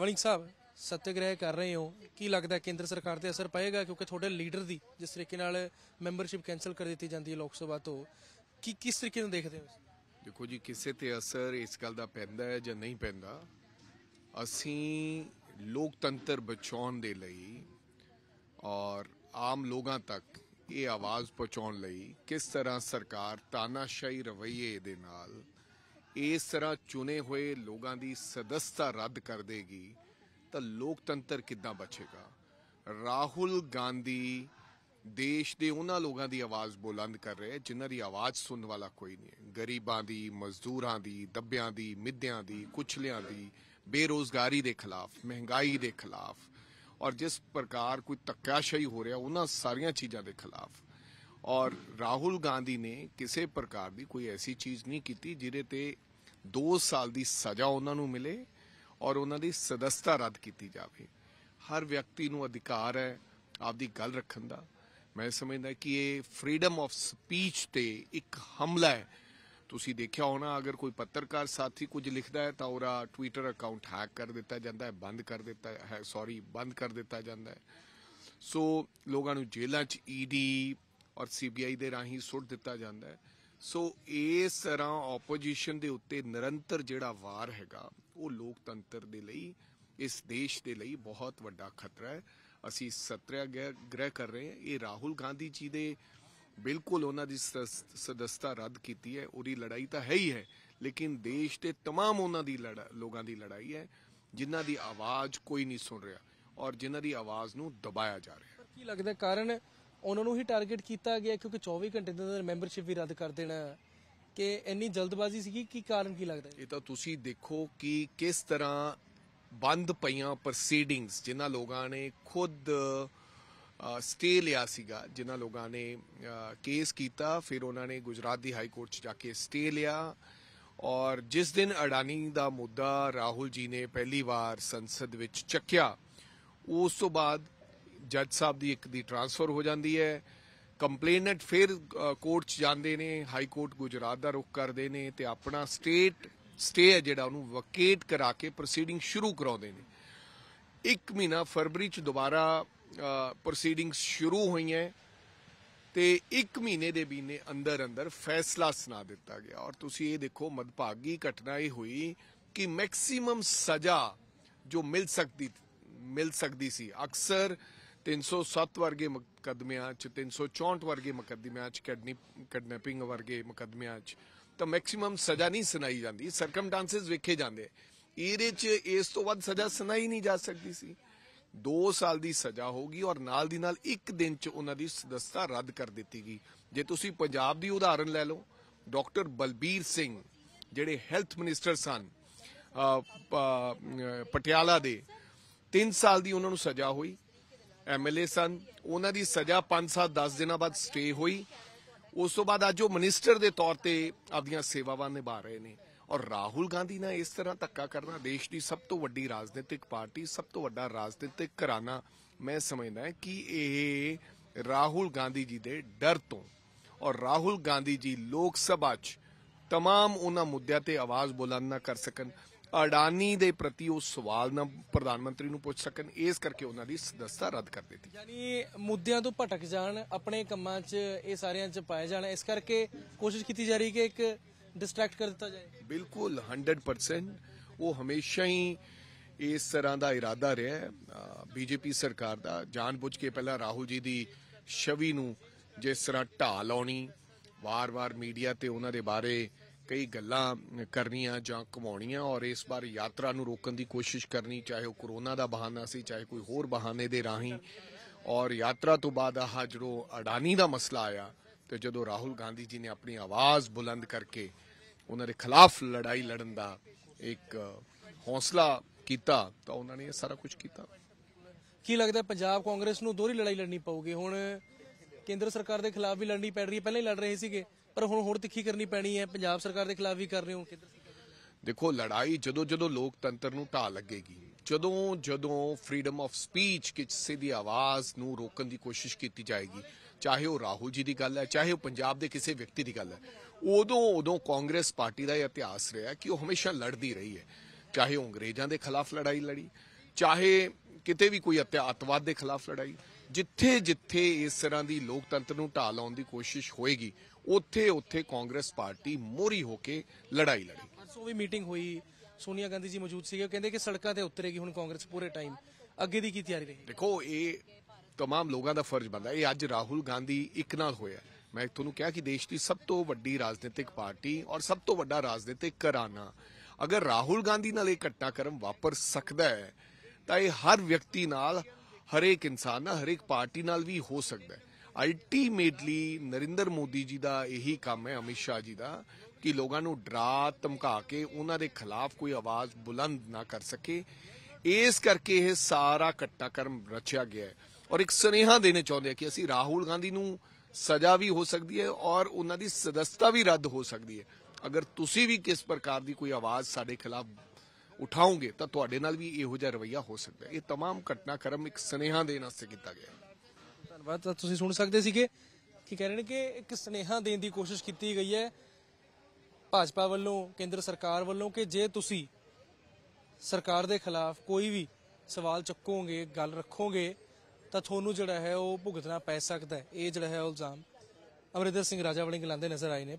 ਵਲਿੰਗ ਸਾਹਿਬ ਸਤਿਗ੍ਰਹਿ ਕਰ ਰਹੇ ਹੋ ਕੀ ਲੱਗਦਾ ਕੇਂਦਰ ਸਰਕਾਰ ਤੇ ਅਸਰ ਪਏਗਾ ਕਿਉਂਕਿ ਤੁਹਾਡੇ ਲੀਡਰ ਦੀ ਜਿਸ ਤਰੀਕੇ ਨਾਲ ਮੈਂਬਰਸ਼ਿਪ ਕੈਨਸਲ ਕਰ ਦਿੱਤੀ ਜਾਂਦੀ ਹੈ ਲੋਕ ਸਭਾ ਤੋਂ ਕੀ ਕਿਸ ਤਰੀਕੇ ਨਾਲ ਦੇਖਦੇ ਹੋ ਦੇਖੋ ਜੀ ਕਿਸੇ ਤੇ ਅਸਰ ਇਸ ਗੱਲ ਦਾ ਪੈਂਦਾ ਹੈ ਜਾਂ ਨਹੀਂ ਪੈਂਦਾ ਅਸੀਂ ਲੋਕਤੰਤਰ ਬਚਾਉਣ ਦੇ ਲਈ ਔਰ ਆਮ ਲੋਕਾਂ ਤੱਕ ਇਹ ਆਵਾਜ਼ ਪਹੁੰਚਾਉਣ ਲਈ ਕਿਸ ਤਰ੍ਹਾਂ ਸਰਕਾਰ ਤਾਨਾਸ਼ਾਹੀ ਰਵਈਏ ਦੇ ਨਾਲ ਇਸ ਤਰ੍ਹਾਂ ਚੁਣੇ ਹੋਏ ਲੋਕਾਂ ਦੀ ਸਦਸਤਾ ਰੱਦ ਕਰ ਦੇਗੀ ਤਾਂ ਲੋਕਤੰਤਰ ਕਿੱਦਾਂ ਬਚੇਗਾ ਰਾਹੁਲ ਗਾਂਧੀ ਦੇਸ਼ ਦੇ ਉਹਨਾਂ ਲੋਕਾਂ ਦੀ ਆਵਾਜ਼ ਬੁਲੰਦ ਕਰ ਰਿਹਾ ਜਿਨ੍ਹਾਂ ਦੀ ਆਵਾਜ਼ ਸੁਣਨ ਵਾਲਾ ਕੋਈ ਨਹੀਂ ਗਰੀਬਾਂ ਦੀ ਮਜ਼ਦੂਰਾਂ ਦੀ ਦੱਬਿਆਂ ਦੀ ਮਿੱਧਿਆਂ ਦੀ ਕੁਚਲਿਆਂ ਦੀ ਬੇਰੋਜ਼ਗਾਰੀ ਦੇ ਖਿਲਾਫ ਮਹਿੰਗਾਈ ਦੇ ਖਿਲਾਫ ਔਰ ਜਿਸ ਪ੍ਰਕਾਰ ਕੋਈ ਤੱਕਿਆਸ਼ਾਹੀ ਹੋ ਰਿਹਾ ਉਹਨਾਂ ਸਾਰੀਆਂ ਚੀਜ਼ਾਂ ਦੇ ਖਿਲਾਫ ਔਰ ਰਾਹੁਲ ਗਾਂਧੀ ਨੇ ਕਿਸੇ ਪ੍ਰਕਾਰ ਦੀ ਕੋਈ ਐਸੀ ਚੀਜ਼ ਨਹੀਂ ਕੀਤੀ ਜਿਹਦੇ ਤੇ 2 ਸਾਲ ਦੀ ਸਜ਼ਾ ਉਹਨਾਂ ਨੂੰ ਮਿਲੇ ਔਰ ਉਹਨਾਂ ਦੀ ਸਦਸਤਾ ਰੱਦ ਕੀਤੀ ਜਾਵੇ ਹਰ ਵਿਅਕਤੀ ਨੂੰ ਅਧਿਕਾਰ ਹੈ ਆਪਦੀ ਗੱਲ ਰੱਖਣ ਦਾ ਮੈਂ ਸਮਝਦਾ ਕਿ ਇਹ ਫਰੀडम ਆਫ ਸਪੀਚ ਤੇ ਇੱਕ ਹਮਲਾ ਹੈ ਤੁਸੀਂ ਦੇਖਿਆ ਹੋਣਾ ਅਗਰ ਕੋਈ ਪੱਤਰਕਾਰ ਸਾਥੀ ਕੁਝ ਲਿਖਦਾ ਹੈ ਤਾਂ ਉਹਦਾ ਟਵਿੱਟਰ ਅਕਾਊਂਟ ਹੈਕ ਕਰ ਦਿੱਤਾ ਜਾਂਦਾ ਹੈ ਬੰਦ ਕਰ ਦਿੱਤਾ ਹੈ ਸੌਰੀ ਬੰਦ ਕਰ ਦਿੱਤਾ ਜਾਂਦਾ ਹੈ ਸੋ ਲੋਕਾਂ ਨੂੰ ਜੇਲ੍ਹਾਂ 'ਚ ਈਡੀ e ਔਰ ਸੀਬੀਆਈ ਦੇ ਰਾਹੀਂ ਸੁੱਟ ਦਿੱਤਾ ਜਾਂਦਾ ਹੈ ਸੋ ਇਸ ਤਰ੍ਹਾਂ ਆਪੋਜੀਸ਼ਨ ਦੇ ਉੱਤੇ ਨਿਰੰਤਰ ਜਿਹੜਾ ਵਾਰ ਹੈਗਾ ਉਹ ਲੋਕਤੰਤਰ ਦੇ ਲਈ ਇਸ ਦੇਸ਼ ਦੇ ਲਈ ਬਹੁਤ ਵੱਡਾ ਖਤਰਾ ਹੈ ਅਸੀਂ ਸਤਰਿਆ ਗ੍ਰਹਿ ਕਰ ਰਹੇ ਹਾਂ ਇਹ ਰਾਹੁਲ ਗਾਂਧੀ ਜੀ ਦੇ ਬਿਲਕੁਲ ਉਹਨਾਂ ਦੀ ਸਦਸਤਾ ਰੱਦ ਕੀਤੀ ਹੈ ਉਹਦੀ ਲੜਾਈ ਤਾਂ ਹੈ ਹੀ ਹੈ ਲੇਕਿਨ ਦੇਸ਼ ਦੇ तमाम ਉਹਨਾਂ ਦੀ ਲੋਕਾਂ ਦੀ ਲੜਾਈ ਹੈ ਜਿਨ੍ਹਾਂ ਦੀ ਆਵਾਜ਼ ਕੋਈ ਨਹੀਂ ਸੁਣ ਰਿਹਾ ਔਰ ਜਿਨ੍ਹਾਂ ਦੀ ਆਵਾਜ਼ ਨੂੰ ਦਬਾਇਆ ਜਾ ਰਿਹਾ ਕੀ ਲੱਗਦਾ ਕਾਰਨ ਉਹਨਾਂ ਨੂੰ ਹੀ ਟਾਰਗੇਟ ਕੀਤਾ ਗਿਆ ਕਿਉਂਕਿ 24 ਘੰਟੇ ਦੇ ਅੰਦਰ ਮੈਂਬਰਸ਼ਿਪ ਵੀ ਰੱਦ ਕਰ ਦੇਣਾ ਕਿ ਇੰਨੀ ਜਲਦਬਾਜ਼ੀ ਸੀਗੀ ਕੀ ਕਾਰਨ ਕੀ ਲੱਗਦਾ ਇਹ ਤਾਂ ਤੁਸੀਂ ਦੇਖੋ ਕਿ ਕਿਸ ਤਰ੍ਹਾਂ ਬੰਦ ਪਈਆਂ ਪ੍ਰੋਸੀਡਿੰਗਸ ਜਿਨ੍ਹਾਂ ਲੋਕਾਂ ਨੇ ਖੁਦ ਸਟੇ ਲਿਆ ਸੀਗਾ ਜਿਨ੍ਹਾਂ ਲੋਕਾਂ ਨੇ ਕੇਸ ਕੀਤਾ ਫਿਰ ਉਹਨਾਂ ਨੇ ਗੁਜਰਾਤ ਦੀ ਹਾਈ ਕੋਰਟ 'ਚ ਜਾ ਕੇ ਸਟੇ ਲਿਆ ਔਰ ਜਿਸ ਦਿਨ ਅਡਾਨੀ ਦਾ ਮੁੱਦਾ ਰਾਹੁਲ ਜੀ ਨੇ ਪਹਿਲੀ ਵਾਰ ਸੰਸਦ ਵਿੱਚ ਚੱਕਿਆ ਉਸ ਤੋਂ ਬਾਅਦ ਜੱਜ ਸਾਹਿਬ ਦੀ ਇੱਕ ਦੀ ਟਰਾਂਸਫਰ ਹੋ ਜਾਂਦੀ ਹੈ ਕੰਪਲੇਨੈਂਟ ਫਿਰ ਕੋਰਟ ਚ ਜਾਂਦੇ ਨੇ ਹਾਈ ਕੋਰਟ ਗੁਜਰਾਤ ਦਾ ਰੁਖ ਕਰਦੇ ਨੇ ਤੇ ਆਪਣਾ ਸਟੇਟ ਸਟੇ ਹੈ ਜਿਹੜਾ ਉਹਨੂੰ ਵਕੇਟ ਕਰਾ ਕੇ ਪ੍ਰੋਸੀਡਿੰਗ ਸ਼ੁਰੂ ਕਰਾਉਂਦੇ ਨੇ ਇੱਕ ਮਹੀਨਾ ਫਰਵਰੀ ਚ ਦੁਬਾਰਾ ਪ੍ਰੋਸੀਡਿੰਗ ਸ਼ੁਰੂ ਹੋਈਆਂ ਤੇ ਇੱਕ ਮਹੀਨੇ ਦੇ ਬੀਨੇ ਅੰਦਰ ਅੰਦਰ ਫੈਸਲਾ ਸੁਣਾ ਦਿੱਤਾ ਗਿਆ ਔਰ ਤੁਸੀਂ ਇਹ ਦੇਖੋ ਮਦਭਾਗੀ ਘਟਨਾ ਇਹ ਹੋਈ ਕਿ ਮੈਕਸਿਮਮ ਸਜ਼ਾ ਜੋ ਮਿਲ ਸਕਦੀ ਮਿਲ ਸਕਦੀ ਸੀ ਅਕਸਰ 307 ਵਰਗੇ ਮੁਕੱਦਮਿਆਂ 'ਚ 364 ਵਰਗੇ ਮੁਕੱਦਮਿਆਂ 'ਚ ਕਿਡਨੈਪਿੰਗ ਵਰਗੇ ਮੁਕੱਦਮਿਆਂ 'ਚ ਤਾਂ ਮੈਕਸਿਮਮ ਸਜ਼ਾ ਨਹੀਂ ਸੁਣਾਈ ਜਾਂਦੀ ਸਰਕਮਸਟੈਂਸਸ ਵੇਖੇ ਜਾਂਦੇ ਇਹਦੇ 'ਚ ਇਸ ਤੋਂ ਵੱਧ ਸਜ਼ਾ ਸੁਣਾਈ ਨਹੀਂ ਜਾ ਸਕਦੀ ਸੀ 2 ਸਾਲ ਦੀ ਸਜ਼ਾ ਹੋਗੀ ਔਰ ਨਾਲ ਦੀ ਨਾਲ ਇੱਕ ਦਿਨ 'ਚ ਉਹਨਾਂ ਦੀ ਸਦਸਤਾ ਰੱਦ ਕਰ ਦਿੱਤੀ ਗਈ ਜੇ ਤੁਸੀਂ ਪੰਜਾਬ ਦੀ ਉਦਾਹਰਨ ਲੈ ਲਓ ਡਾਕਟਰ ਬਲਬੀਰ ਸਿੰਘ ਜਿਹੜੇ ਹੈਲਥ ਮਿਨਿਸਟਰ ਸਨ ਪਟਿਆਲਾ ਦੇ 3 ਸਾਲ ਦੀ ਉਹਨਾਂ ਨੂੰ ਸਜ਼ਾ ਹੋਈ ਐਮਐਲਏ ਸਨ ਉਹਨਾਂ ਦੀ ਸਜ਼ਾ 5-7 10 ਦਿਨਾਂ ਬਾਅਦ ਸਟੇ ਹੋਈ ਉਸ ਤੋਂ ਬਾਅਦ ਅੱਜ ਉਹ ਮਿਨਿਸਟਰ ਦੇ ਤੌਰ ਤੇ ਆਪਣੀਆਂ ਸੇਵਾਵਾਂ ਨਿਭਾ ਰਹੇ ਨੇ ਔਰ ਰਾਹੁਲ ਗਾਂਧੀ ਨਾਲ ਇਸ ਤਰ੍ਹਾਂ ਧੱਕਾ ਕਰਨਾ ਦੇਸ਼ ਦੀ ਸਭ ਤੋਂ ਵੱਡੀ ਰਾਜਨੀਤਿਕ ਪਾਰਟੀ ਸਭ ਤੋਂ ਵੱਡਾ ਰਾਜਨੀਤਿਕ ਘਰਾਣਾ ਮੈਂ ਸਮਝਦਾ ਕਿ ਇਹ ਰਾਹੁਲ ਗਾਂਧੀ ਜੀ ਦੇ ਡਰ ਤੋਂ ਔਰ ਰਾਹੁਲ ਗਾਂਧੀ ਜੀ ਲੋਕ ਸਭਾ 'ਚ तमाम ਉਹਨਾਂ ਮੁੱਦਿਆਂ ਤੇ ਆਵਾਜ਼ ਬੁਲੰਦ ਨਾ ਕਰ ਸਕਣ ਅਡਾਨੀ ਦੇ ਪ੍ਰਤੀ ਉਹ ਸਵਾਲ ਨਾ ਪ੍ਰਧਾਨ ਮੰਤਰੀ ਨੂੰ ਪੁੱਛ ਸਕਣ ਇਸ ਕਰਕੇ ਉਹਨਾਂ ਦੀ ਸਦਸਤਾ ਰੱਦ ਕਰ ਦਿੱਤੀ ਯਾਨੀ ਮੁੱਦਿਆਂ ਤੋਂ ਭਟਕ ਜਾਣ ਆਪਣੇ ਕੰਮਾਂ 'ਚ ਇਹ ਸਾਰਿਆਂ 'ਚ ਪਾਏ ਜਾਣ ਇਸ ਕਰਕੇ ਕੋਸ਼ਿਸ਼ ਕੀਤੀ ਜਾ ਰਹੀ ਕਿ ਇੱਕ ਡਿਸਟਰੈਕਟ ਕਰ ਦਿੱਤਾ ਜਾਏ ਬਿਲਕੁਲ 100% ਉਹ ਹਮੇਸ਼ਾ ਹੀ ਇਸ ਤਰ੍ਹਾਂ ਦਾ ਇਰਾਦਾ ਰਿਹਾ ਹੈ ਬੀਜੇਪੀ ਸਰਕਾਰ ਦਾ ਜਾਣਬੁੱਝ ਕੇ ਪਹਿਲਾਂ ਰਾਹੁਲ ਜੀ ਦੀ ਛਵੀ ਨੂੰ ਜਿਸ ਤਰ੍ਹਾਂ ਢਾ ਲਾਉਣੀ ਵਾਰ-ਵਾਰ ਮੀਡੀਆ ਤੇ ਉਹਨਾਂ ਦੇ ਬਾਰੇ ਕਈ ਗੱਲਾਂ ਕਰਨੀਆਂ ਜਾਂ ਕਮਾਉਣੀਆਂ ਔਰ ਇਸ ਵਾਰ ਯਾਤਰਾ ਨੂੰ ਰੋਕਣ ਦੀ ਕੋਸ਼ਿਸ਼ ਕਰਨੀ ਚਾਹੇ ਉਹ ਕਰੋਨਾ ਦਾ ਬਹਾਨਾ ਸੀ ਚਾਹੇ ਕੋਈ ਹੋਰ ਬਹਾਨੇ ਦੇ ਰਾਹੀਂ ਔਰ ਯਾਤਰਾ ਤੋਂ ਬਾਅਦ ਆ ਜਦੋਂ ਅਡਾਨੀ ਦਾ ਮਸਲਾ ਆਇਆ ਤੇ ਜਦੋਂ ਰਾਹੁਲ ਗਾਂਧੀ ਜੀ ਨੇ ਆਪਣੀ ਆਵਾਜ਼ ਬੁਲੰਦ ਕਰਕੇ ਉਹਨਾਂ ਦੇ ਖਿਲਾਫ ਲੜਾਈ ਲੜਨ ਦਾ ਇੱਕ ਹੌਸਲਾ ਕੀਤਾ ਤਾਂ ਉਹਨਾਂ ਨੇ ਇਹ ਸਾਰਾ ਕੁਝ ਕੀਤਾ ਕੀ ਲੱਗਦਾ ਪੰਜਾਬ ਕਾਂਗਰਸ ਨੂੰ ਦੋਹਰੀ ਲੜਾਈ ਲੜਨੀ ਪਊਗੀ ਹੁਣ ਕੇਂਦਰ ਸਰਕਾਰ ਦੇ ਖਿਲਾਫ ਵੀ ਲੜਨੀ ਪੈ ਰਹੀ ਹੈ ਪਹਿਲਾਂ ਹੀ ਲੜ ਰਹੇ ਸੀਗੇ ਪਰ ਹੁਣ ਹੋਰ ਤਿੱਖੀ ਕਰਨੀ ਪੈਣੀ ਹੈ ਪੰਜਾਬ ਸਰਕਾਰ ਦੇ ਖਿਲਾਫ ਵੀ ਕਰ ਰਹੇ ਹੋ ਦੇਖੋ ਲੜਾਈ ਜਦੋਂ ਜਦੋਂ ਲੋਕਤੰਤਰ ਨੂੰ ਢਾਹ ਲੱਗੇਗੀ ਜਦੋਂ ਜਦੋਂ ਫਰੀडम ਆਫ ਸਪੀਚ ਕਿਸੇ ਦੀ ਆਵਾਜ਼ ਨੂੰ ਰੋਕਣ ਦੀ ਕੋਸ਼ਿਸ਼ ਕੀਤੀ ਜਾਏਗੀ ਚਾਹੇ ਉਹ ਰਾਹੁਲ ਜੀ ਦੀ ਗੱਲ ਹੈ ਚਾਹੇ ਉਹ ਪੰਜਾਬ ਦੇ ਕਿਸੇ ਵਿਅਕਤੀ ਦੀ ਗੱਲ ਹੈ ਉਦੋਂ ਉਦੋਂ ਕਾਂਗਰਸ ਪਾਰਟੀ ਦਾ ਇਹ ਇਤਿਹਾਸ ਰਿਹਾ ਕਿ ਉਹ ਹਮੇਸ਼ਾ ਲੜਦੀ ਰਹੀ ਹੈ ਚਾਹੇ ਉਹ ਅੰਗਰੇਜ਼ਾਂ ਦੇ ਖਿਲਾਫ ਲੜਾਈ ਲੜੀ ਚਾਹੇ ਕਿਤੇ ਵੀ ਕੋਈ ਅਤਿਆਤਵਾਦ ਦੇ ਖਿਲਾਫ ਲੜਾਈ ਜਿੱਥੇ ਜਿੱਥੇ ਇਸ ਤਰ੍ਹਾਂ ਦੀ ਲੋਕਤੰਤਰ ਨੂੰ ਢਾਹ ਲਾਉਣ ਦੀ ਕੋਸ਼ਿਸ਼ ਹੋਏਗੀ ਉੱਥੇ ਉੱਥੇ ਕਾਂਗਰਸ ਪਾਰਟੀ ਮੋਰੀ ਹੋ ਕੇ ਲੜਾਈ ਲੜੇ ਪਰਸੋਂ ਵੀ ਮੀਟਿੰਗ ਹੋਈ ਸੋਨੀਆ ਗਾਂਧੀ ਜੀ ਮੌਜੂਦ ਸੀਗੇ ਕਹਿੰਦੇ ਕਿ ਸੜਕਾਂ ਤੇ ਉਤਰੇਗੀ ਹੁਣ ਕਾਂਗਰਸ ਪੂਰੇ ਟਾਈਮ ਅੱਗੇ ਦੀ ਕੀ ਤਿਆਰੀ ਰਹੀ ਦੇਖੋ ਇਹ तमाम ਲੋਕਾਂ ਦਾ ਫਰਜ਼ ਬੰਦਾ ਇਹ ਅੱਜ ਰਾਹੁਲ ਗਾਂਧੀ ਇੱਕ ਨਾਲ ਹੋਇਆ ਮੈਂ ਤੁਹਾਨੂੰ ਕਿਹਾ ਕਿ ਦੇਸ਼ ਦੀ ਸਭ ਤੋਂ ਵੱਡੀ ਰਾਜਨੀਤਿਕ ਪਾਰਟੀ ਔਰ ਸਭ ਤੋਂ ਵੱਡਾ ਰਾਜਨੀਤਿਕ ਘਰਾਣਾ ਅਗਰ ਰਾਹੁਲ ਗਾਂਧੀ ਨਾਲ ਇਹ ਕਰਮ ਵਾਪਰ ਸਕਦਾ ਹੈ ਤਾਂ ਇਹ ਹਰ ਵਿਅਕਤੀ ਨਾਲ ਹਰੇਕ ਇਨਸਾਨ ਨਾਲ ਹਰੇਕ ਪਾਰਟੀ ਨਾਲ ਵੀ ਹੋ ਸਕਦਾ ਹੈ ਅਲਟੀਮੇਟਲੀ ਨਰਿੰਦਰ ਮੋਦੀ ਜੀ ਦਾ ਇਹੀ ਕੰਮ ਹੈ ਅਮਿਤ ਸ਼ਾਹ ਜੀ ਦਾ ਕਿ ਲੋਕਾਂ ਨੂੰ ਡਰਾ ਧਮਕਾ ਕੇ ਉਹਨਾਂ ਦੇ ਖਿਲਾਫ ਕੋਈ ਆਵਾਜ਼ ਬੁਲੰਦ ਨਾ ਕਰ ਸਕੇ ਇਸ ਕਰਕੇ ਇਹ ਸਾਰਾ ਕਰਮ ਰਚਿਆ ਗਿਆ ਹੈ ਔਰ ਇੱਕ ਸੁਨੇਹਾ ਦੇਣੇ ਚਾਹੁੰਦੇ ਆ ਕਿ ਅਸੀਂ ਰਾਹੁਲ ਗਾਂਧੀ ਨੂੰ ਸਜ਼ਾ ਵੀ ਹੋ ਸਕਦੀ ਹੈ ਔਰ ਉਹਨਾਂ ਦੀ ਸਦਸਤਾ ਵੀ ਰੱਦ ਹੋ ਸਕਦੀ ਹੈ ਅਗਰ ਤੁਸੀਂ ਵੀ ਕਿਸ ਪ੍ਰਕਾਰ ਦੀ ਕੋਈ ਆਵਾਜ਼ ਸਾਡੇ ਖਿਲਾਫ ਉਠਾਓਗੇ ਤਾਂ ਤੁਹਾਡੇ ਨਾਲ ਵੀ ਇਹੋ ਜਿਹਾ ਰਵਈਆ ਹੋ ਸਕਦਾ ਹੈ ਇਹ तमाम ਘਟਨਾਕ੍ਰਮ ਇੱਕ ਸਨੇਹਾ ਦੇਣ ਵਾਸਤੇ ਕੀਤਾ ਗਿਆ ਧੰਨਵਾਦ ਤਾਂ ਤੁਸੀਂ ਸੁਣ ਸਕਦੇ ਸੀਗੇ ਕਿ ਕਹਿ ਰਹੇ ਨੇ ਕਿ ਇੱਕ ਸਨੇਹਾ ਦੇਣ ਦੀ ਕੋਸ਼ਿਸ਼ ਕੀਤੀ ਗਈ ਹੈ ਭਾਜਪਾ ਵੱਲੋਂ ਕੇਂਦਰ ਸਰਕਾਰ ਵੱਲੋਂ ਕਿ ਜੇ ਤੁਸੀਂ ਸਰਕਾਰ ਦੇ ਖਿਲਾਫ ਕੋਈ ਵੀ ਸਵਾਲ ਚੱਕੋਗੇ ਗੱਲ ਰੱਖੋਗੇ ਤਾਂ ਤੁਹਾਨੂੰ ਜਿਹੜਾ ਹੈ ਉਹ ਭੁਗਤਣਾ ਪੈ ਸਕਦਾ ਹੈ ਇਹ ਜਿਹੜਾ ਹੈ ਇਲਜ਼ਾਮ ਅਮਰਿੰਦਰ ਸਿੰਘ ਰਾਜਾ ਵਾਲੇ ਨਜ਼ਰ ਆਏ ਨੇ